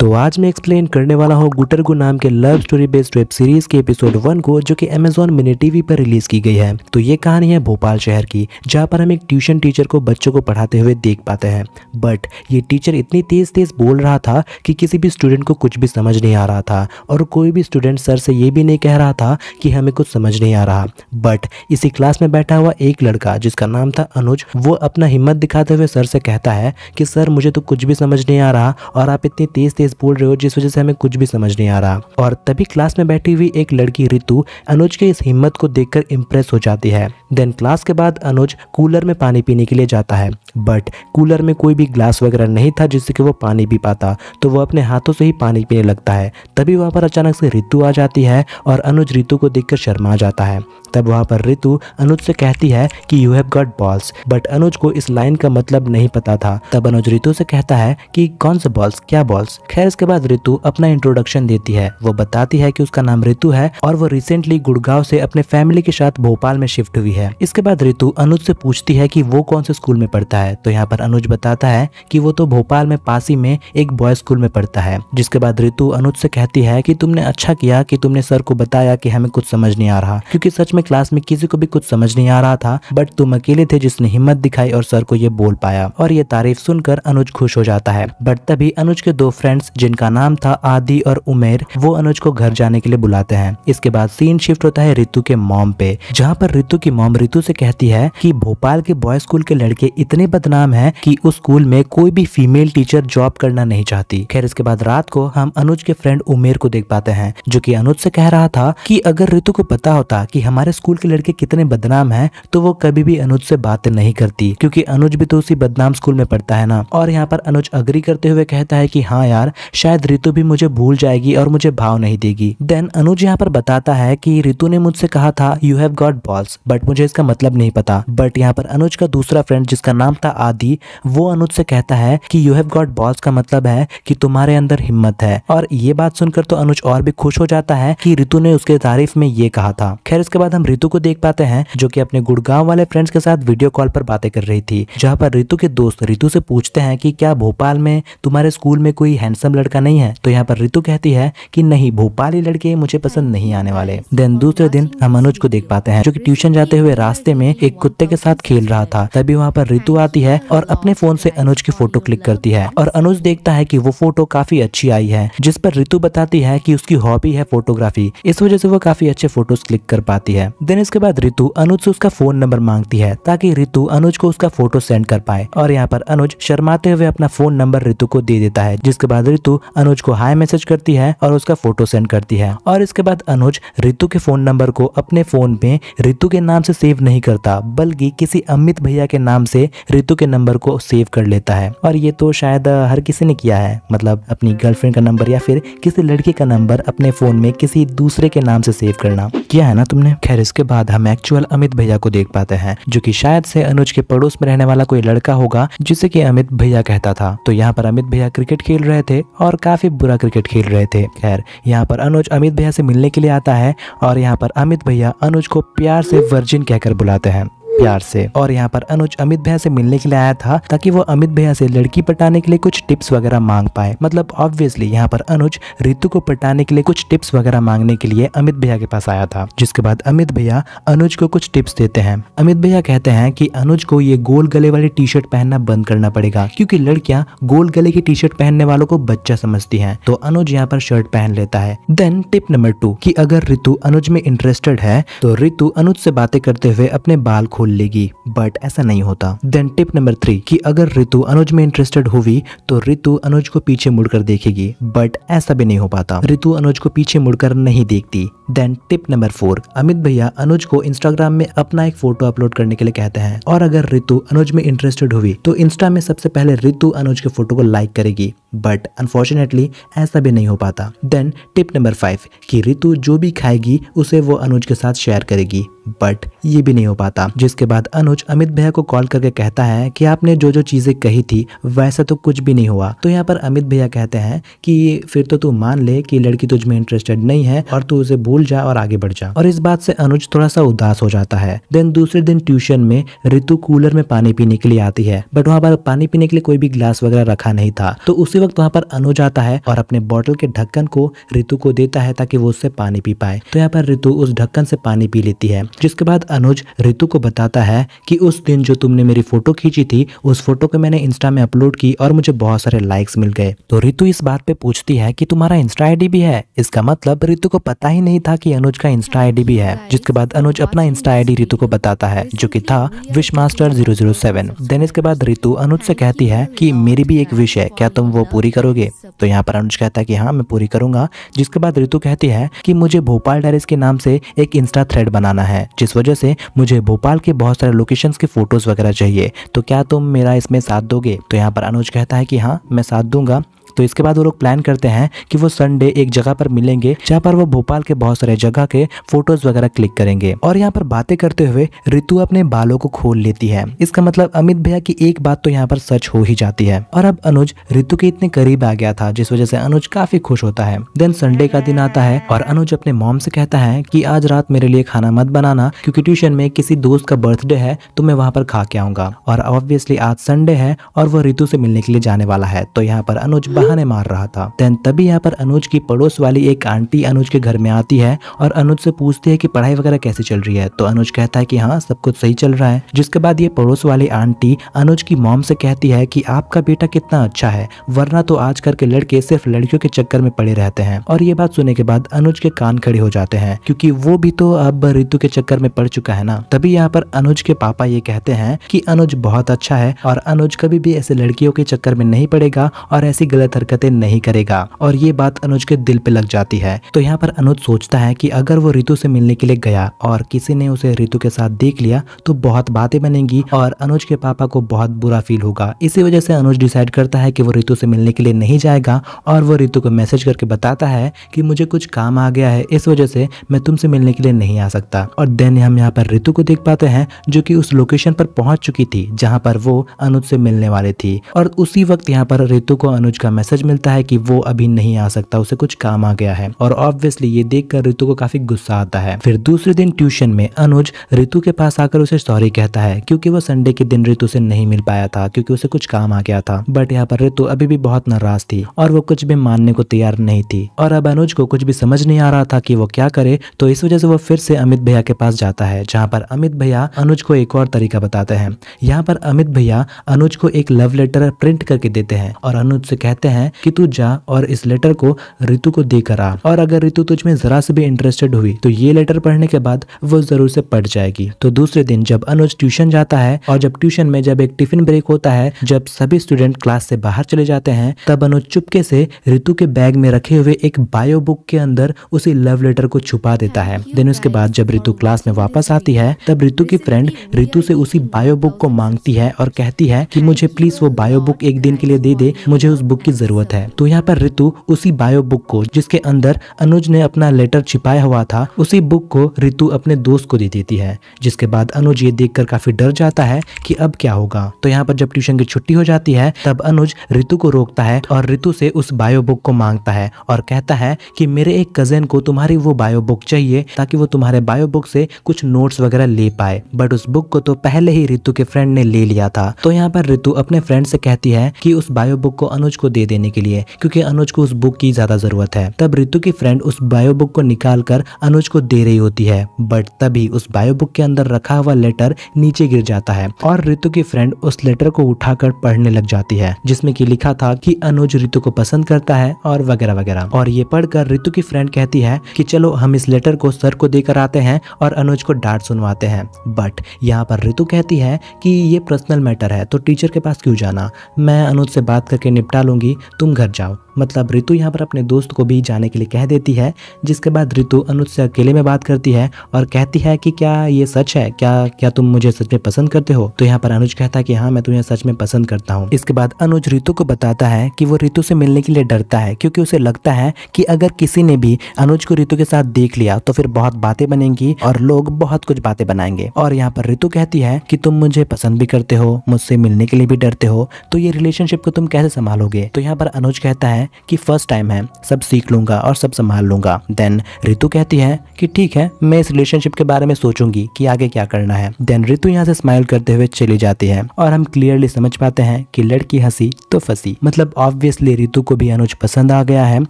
तो आज मैं एक्सप्लेन करने वाला हूँ गुटरगु नाम के love story based web series के एपिसोड वन को जो कि अमेजोन मिनी टीवी पर रिलीज की गई है तो ये कहानी है भोपाल शहर की जहाँ पर हम एक ट्यूशन टीचर को बच्चों को पढ़ाते हुए देख पाते हैं बट ये टीचर इतनी तेज तेज बोल रहा था कि किसी भी स्टूडेंट को कुछ भी समझ नहीं आ रहा था और कोई भी स्टूडेंट सर से ये भी नहीं कह रहा था कि हमें कुछ समझ नहीं आ रहा बट इसी क्लास में बैठा हुआ एक लड़का जिसका नाम था अनुज वो अपना हिम्मत दिखाते हुए सर से कहता है कि सर मुझे तो कुछ भी समझ नहीं आ रहा और आप इतनी तेज तेज तेज बोल रहे हो जिस वजह से हमें कुछ भी समझ नहीं आ रहा और तभी क्लास में बैठी हुई एक लड़की रितु अनुज के इस हिम्मत को देखकर इम्प्रेस हो जाती है देन क्लास के बाद अनुज कूलर में पानी पीने के लिए जाता है बट कूलर में कोई भी ग्लास वगैरह नहीं था जिससे कि वो पानी पी पाता तो वो अपने हाथों से ही पानी पीने लगता है तभी वहाँ पर अचानक से रितु आ जाती है और अनुज रितु को देखकर शर्मा जाता है तब वहाँ पर रितु अनुज से कहती है कि you have got balls but Anuj को इस लाइन का मतलब नहीं पता था तब अनुज रितु से कहता है कि कौन सा बॉल्स क्या बॉल्स खैर इसके बाद रितु अपना इंट्रोडक्शन देती है वो बताती है कि उसका नाम रितु है और वो रिसेंटली गुड़गांव से अपने फैमिली के साथ भोपाल में शिफ्ट हुई है इसके बाद रितु अनुज से पूछती है कि वो कौन से स्कूल में पढ़ता है है तो यहाँ पर अनुज बताता है कि वो तो भोपाल में पासी में एक बॉय स्कूल में पढ़ता है जिसके बाद रितु अनुज से कहती है कि तुमने अच्छा किया कि तुमने सर को बताया कि हमें कुछ समझ नहीं आ रहा क्योंकि सच में क्लास में किसी को भी कुछ समझ नहीं आ रहा था बट तुम अकेले थे जिसने हिम्मत दिखाई और सर को ये बोल पाया और ये तारीफ सुनकर अनुज खुश हो जाता है बट तभी अनुज के दो फ्रेंड्स जिनका नाम था आदि और उमेर वो अनुज को घर जाने के लिए बुलाते हैं इसके बाद सीन शिफ्ट होता है रितु के मॉम पे जहाँ पर रितु की मॉम रितु से कहती है की भोपाल के बॉय स्कूल के लड़के इतने बदनाम है कि उस स्कूल में कोई भी फीमेल टीचर जॉब करना नहीं चाहती खैर इसके बाद रात को हम अनुज के फ्रेंड उमेर को देख पाते हैं जो की अनुज से कह रहा था की अगर ऋतु को पता होता की हमारे स्कूल के लड़के कितने बदनाम है तो वो कभी भी अनुज से बात नहीं करती क्यूँकी अनुज भी तो उसी बदनाम स्कूल में पढ़ता है ना और यहाँ पर अनुज अग्री करते हुए कहता है की हाँ यार शायद ऋतु भी मुझे भूल जाएगी और मुझे भाव नहीं देगी देन अनुज यहाँ पर बताता है की रितु ने मुझसे कहा था you have got balls but मुझे इसका मतलब नहीं पता बट यहाँ पर अनुज का दूसरा फ्रेंड जिसका नाम क्षमता आदि वो अनुज से कहता है कि यू हैव गॉट बॉस का मतलब है कि तुम्हारे अंदर हिम्मत है और ये बात सुनकर तो अनुज और भी खुश हो जाता है कि रितु ने उसके तारीफ में ये कहा था खैर इसके बाद हम रितु को देख पाते हैं जो कि अपने गुड़गांव वाले फ्रेंड्स के साथ वीडियो कॉल पर बातें कर रही थी जहाँ पर रितु के दोस्त रितु से पूछते हैं कि क्या भोपाल में तुम्हारे स्कूल में कोई हैंडसम लड़का नहीं है तो यहाँ पर रितु कहती है की नहीं भोपाली लड़के मुझे पसंद नहीं आने वाले देन दूसरे दिन हम अनुज को देख पाते हैं जो की ट्यूशन जाते हुए रास्ते में एक कुत्ते के साथ खेल रहा था तभी वहाँ पर रितु आ आती है और अपने फोन से अनुज की फोटो क्लिक करती है और अनुज देखता है कि वो फोटो काफी अच्छी आई है जिस पर रितु बताती है कि उसकी हॉबी है फोटोग्राफी इस वजह से वो काफी अच्छे फोटोज क्लिक कर पाती है देन इसके बाद रितु अनुज से उसका फोन नंबर मांगती है ताकि रितु अनुज को उसका फोटो सेंड कर पाए और यहाँ पर अनुज शर्माते हुए अपना फोन नंबर रितु को दे देता है जिसके बाद रितु अनुज को हाई मैसेज करती है और उसका फोटो सेंड करती है और इसके बाद अनुज रितु के फोन नंबर को अपने फोन में रितु के नाम से सेव नहीं करता बल्कि किसी अमित भैया के नाम से रितु के नंबर को सेव कर लेता है और ये तो शायद हर किसी ने किया है मतलब अपनी गर्लफ्रेंड का नंबर या फिर किसी लड़के का नंबर अपने फोन में किसी दूसरे के नाम से सेव करना किया है ना तुमने खैर इसके बाद हम एक्चुअल अमित भैया को देख पाते हैं जो की शायद से अनुज के पड़ोस में रहने वाला कोई लड़का होगा जिसे की अमित भैया कहता था तो यहाँ पर अमित भैया क्रिकेट खेल रहे थे और काफी बुरा क्रिकेट खेल रहे थे खैर यहाँ पर अनुज अमित भैया से मिलने के लिए आता है और यहाँ पर अमित भैया अनुज को प्यार से वर्जिन कहकर बुलाते हैं प्यार से और यहाँ पर अनुज अमित भैया से मिलने के लिए आया था ताकि वो अमित भैया से लड़की पटाने के लिए कुछ टिप्स वगैरह मांग पाए मतलब ऑब्वियसली यहाँ पर अनुज रितु को पटाने के लिए कुछ टिप्स वगैरह मांगने के लिए अमित भैया के पास आया था जिसके बाद अमित भैया अनुज को कुछ टिप्स देते हैं अमित भैया कहते हैं की अनुज को ये गोल गले वाली टी शर्ट पहनना बंद करना पड़ेगा क्यूँकी लड़कियाँ गोल गले की टी शर्ट पहनने वालों को बच्चा समझती है तो अनुज यहाँ पर शर्ट पहन लेता है देन टिप नंबर टू की अगर ऋतु अनुज में इंटरेस्टेड है तो ऋतु अनुज से बातें करते हुए अपने बाल खोल खोल लेगी बट ऐसा नहीं होता देन टिप नंबर थ्री कि अगर रितु अनुज में इंटरेस्टेड होगी तो रितु अनुज को पीछे मुड़कर देखेगी बट ऐसा भी नहीं हो पाता रितु अनुज को पीछे मुड़कर नहीं देखती then tip number four Amit भैया अनुज को इंस्टाग्राम में अपना एक फोटो अपलोड करने के लिए कहते हैं और अगर रितु अनुज में इंटरेस्टेड हुई तो इंस्टा में सबसे पहले रितु अनुज के फोटो को लाइक करेगी बट अनफॉर्चुनेटली ऐसा भी नहीं हो पाता देन टिप नंबर फाइव कि रितु जो भी खाएगी उसे वो अनुज के साथ शेयर करेगी बट ये भी नहीं हो पाता जिसके बाद अनुज अमित भैया को कॉल करके कहता है कि आपने जो जो चीजें कही थी वैसा तो कुछ भी नहीं हुआ तो यहाँ पर अमित भैया कहते हैं कि फिर तो तू मान ले कि लड़की तुझ में इंटरेस्टेड नहीं है और तू उसे भूल जा और आगे बढ़ जा और इस बात से अनुज थोड़ा सा उदास हो जाता है देन दूसरे दिन ट्यूशन में रितु कूलर में पानी पीने के लिए आती है बट वहाँ पर पानी पीने के लिए कोई भी ग्लास वगैरह रखा नहीं था तो उसी वक्त वहाँ पर अनुज आता है और अपने बॉटल के ढक्कन को रितु को देता है ताकि वो उससे पानी पी पाए तो यहाँ पर ऋतु उस ढक्कन से पानी पी लेती है जिसके बाद अनुज रितु को बताता है कि उस दिन जो तुमने मेरी फोटो खींची थी उस फोटो को मैंने इंस्टा में अपलोड की और मुझे बहुत सारे लाइक्स मिल गए तो रितु इस बात पे पूछती है कि तुम्हारा इंस्टा आईडी भी है इसका मतलब रितु को पता ही नहीं था कि अनुज का इंस्टा आईडी भी है जिसके बाद अनुज अपना इंस्टा आईडी रितु को बताता है जो की था wish master zero zero seven then इसके बाद रितु अनुज से कहती है की मेरी भी एक विश है क्या तुम वो पूरी करोगे तो यहाँ पर अनुज कहता है की हाँ मैं पूरी करूंगा जिसके बाद रितु कहती है की मुझे भोपाल डायरेस के नाम से एक इंस्टा थ्रेड बनाना है जिस वजह से मुझे भोपाल के बहुत सारे लोकेशन के फोटोज़ वगैरह चाहिए तो क्या तुम मेरा इसमें साथ दोगे तो यहाँ पर अनुज कहता है कि हाँ मैं साथ दूंगा तो इसके बाद वो लोग प्लान करते हैं कि वो संडे एक जगह पर मिलेंगे जहाँ पर वो भोपाल के बहुत सारे जगह के फोटोज वगैरह क्लिक करेंगे और यहाँ पर बातें करते हुए रितु अपने बालों को खोल लेती है इसका मतलब अमित भैया की एक बात तो यहाँ पर सच हो ही जाती है और अब अनुज रितु के इतने करीब आ गया था जिस वजह से अनुज काफी खुश होता है देन संडे का दिन आता है और अनुज अपने मॉम से कहता है की आज रात मेरे लिए खाना मत बनाना क्यूँकी ट्यूशन में किसी दोस्त का बर्थडे है तो मैं वहाँ पर खा के आऊंगा और ऑब्वियसली आज संडे है और वो ऋतु से मिलने के लिए जाने वाला है तो यहाँ पर अनुज बहाने मार रहा था देन तभी यहाँ पर अनुज की पड़ोस वाली एक आंटी अनुज के घर में आती है और अनुज से पूछती है की पढ़ाई वगैरह कैसे चल रही है तो अनुज कहता है की हाँ सब कुछ सही चल रहा है जिसके बाद ये पड़ोस वाली आंटी अनुज की मॉम से कहती है की आपका बेटा कितना अच्छा है वरना तो आजकल के लड़के सिर्फ लड़कियों के चक्कर में पड़े रहते हैं और ये बात सुनने के बाद अनुज के कान खड़े हो जाते हैं क्योंकि वो भी तो अब ऋतु के चक्कर में पड़ चुका है ना तभी यहाँ पर अनुज के पापा ये कहते हैं कि अनुज बहुत अच्छा है और अनुज कभी भी ऐसे लड़कियों के चक्कर में नहीं पड़ेगा और ऐसी गलत हरकतें नहीं करेगा और ये बात अनुज के दिल पे लग जाती है तो यहाँ पर अनुज सोचता है कि अगर वो रितु से मिलने के लिए गया और किसी ने उसे रितु के साथ देख लिया तो बहुत बातें बनेंगी और अनुज के पापा को बहुत बुरा फील होगा इसी वजह से अनुज डिसाइड करता है कि वो रितु से मिलने के लिए नहीं जाएगा और वो रितु को मैसेज करके बताता है कि मुझे कुछ काम आ गया है इस वजह से मैं तुमसे मिलने के लिए नहीं आ सकता और देन हम यहाँ पर रितु को देख पाते हैं जो कि उस लोकेशन पर पहुंच चुकी थी जहाँ पर वो अनुज से मिलने वाली थी और उसी वक्त यहाँ पर रितु को अनुज का मैसेज मैसेज मिलता है कि वो अभी नहीं आ सकता उसे कुछ काम आ गया है और ऑब्वियसली ये देखकर ऋतु को काफी गुस्सा आता है फिर दूसरे दिन ट्यूशन में अनुज ऋतु के पास आकर उसे सॉरी कहता है क्योंकि वो संडे के दिन ऋतु से नहीं मिल पाया था क्योंकि उसे कुछ काम आ गया था बट यहाँ पर ऋतु अभी भी बहुत नाराज थी और वो कुछ भी मानने को तैयार नहीं थी और अब अनुज को कुछ भी समझ नहीं आ रहा था कि वो क्या करे तो इस वजह से वो फिर से अमित भैया के पास जाता है जहाँ पर अमित भैया अनुज को एक और तरीका बताते हैं यहाँ पर अमित भैया अनुज को एक लव लेटर प्रिंट करके देते हैं और अनुज से कहते हैं हैं कि तू जा और इस लेटर को रितु को देकर आ और अगर रितु तुझ में जरा से भी इंटरेस्टेड हुई तो ये लेटर पढ़ने के बाद वो जरूर से पढ़ जाएगी तो दूसरे दिन जब अनुज ट्यूशन जाता है और जब ट्यूशन में जब एक टिफिन ब्रेक होता है जब सभी स्टूडेंट क्लास से बाहर चले जाते हैं तब अनुज चुपके से रितु के बैग में रखे हुए एक बायो बुक के अंदर उसी लव लेटर को छुपा देता है देन उसके बाद जब रितु क्लास में वापस आती है तब रितु की फ्रेंड रितु से उसी बायो बुक को मांगती है और कहती है कि मुझे प्लीज वो बायो बुक एक दिन के लिए दे दे मुझे उस बुक की जरूरत है तो यहाँ पर ऋतु उसी बायो बुक को जिसके अंदर अनुज ने अपना लेटर छिपाया हुआ था उसी बुक को ऋतु अपने दोस्त को दे देती है जिसके बाद अनुज ये देखकर काफी डर जाता है की अब क्या होगा तो यहाँ पर जब ट्यूशन की छुट्टी हो जाती है तब अनुज ऋतु को रोकता है और ऋतु से उस बायो बुक को मांगता है और कहता है कि मेरे एक कजिन को तुम्हारी वो बायो बुक चाहिए ताकि वो तुम्हारे बायो बुक से कुछ नोट्स वगैरह ले पाए बट उस बुक को तो पहले ही ऋतु के फ्रेंड ने ले लिया था तो यहाँ पर ऋतु अपने फ्रेंड से कहती है कि उस बायो बुक को अनुज को दे देने के लिए क्योंकि अनुज को उस बुक की ज्यादा जरूरत है तब रितु की फ्रेंड उस बायो बुक को निकाल कर अनुज को दे रही होती है बट तभी उस बायो बुक के अंदर रखा हुआ लेटर नीचे गिर जाता है और रितु की फ्रेंड उस लेटर को उठाकर पढ़ने लग जाती है जिसमें की लिखा था की अनुज रितु को पसंद करता है और वगैरह वगैरह और ये पढ़कर रितु की फ्रेंड कहती है की चलो हम इस लेटर को सर को देकर आते हैं और अनुज को डांट सुनवाते हैं बट यहाँ पर रितु कहती है कि ये पर्सनल मैटर है तो टीचर के पास क्यों जाना मैं अनुज से बात करके निपटा लूंगी तुम घर जाओ मतलब रितु यहाँ पर अपने दोस्त को भी जाने के लिए कह देती है जिसके बाद रितु अनुज से अकेले में बात करती है और कहती है कि क्या ये सच है क्या क्या तुम मुझे सच में पसंद करते हो तो यहाँ पर अनुज कहता है कि हाँ मैं तुम्हें सच में पसंद करता हूँ इसके बाद अनुज रितु को बताता है कि वो रितु से मिलने के लिए डरता है क्योंकि उसे लगता है कि अगर किसी ने भी अनुज को रितु के साथ देख लिया तो फिर बहुत बातें बनेंगी और लोग बहुत कुछ बातें बनाएंगे और यहाँ पर रितु कहती है कि तुम मुझे पसंद भी करते हो मुझसे मिलने के लिए भी डरते हो तो ये रिलेशनशिप को तुम कैसे संभालोगे तो यहाँ पर अनुज कहता है कि फर्स्ट टाइम है सब सीख लूंगा और सब संभाल लूंगा देन रितु कहती है कि ठीक है मैं इस रिलेशनशिप के बारे में सोचूंगी कि आगे क्या करना है देन रितु यहाँ से स्माइल करते हुए चली जाती है और हम क्लियरली समझ पाते हैं कि लड़की हंसी तो फंसी मतलब ऑब्वियसली रितु को भी अनुज पसंद आ गया है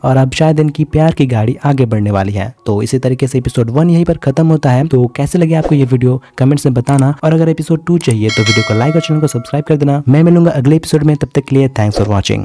और अब शायद इनकी प्यार की गाड़ी आगे बढ़ने वाली है तो इसी तरीके से एपिसोड वन यही पर खत्म होता है तो कैसे लगे आपको ये वीडियो कमेंट में बताना और अगर एपिसोड टू चाहिए तो वीडियो को लाइक और चैनल को सब्सक्राइब कर देना मैं मिलूंगा अगले एपिसोड में तब तक के लिए थैंक्स फॉर वॉचिंग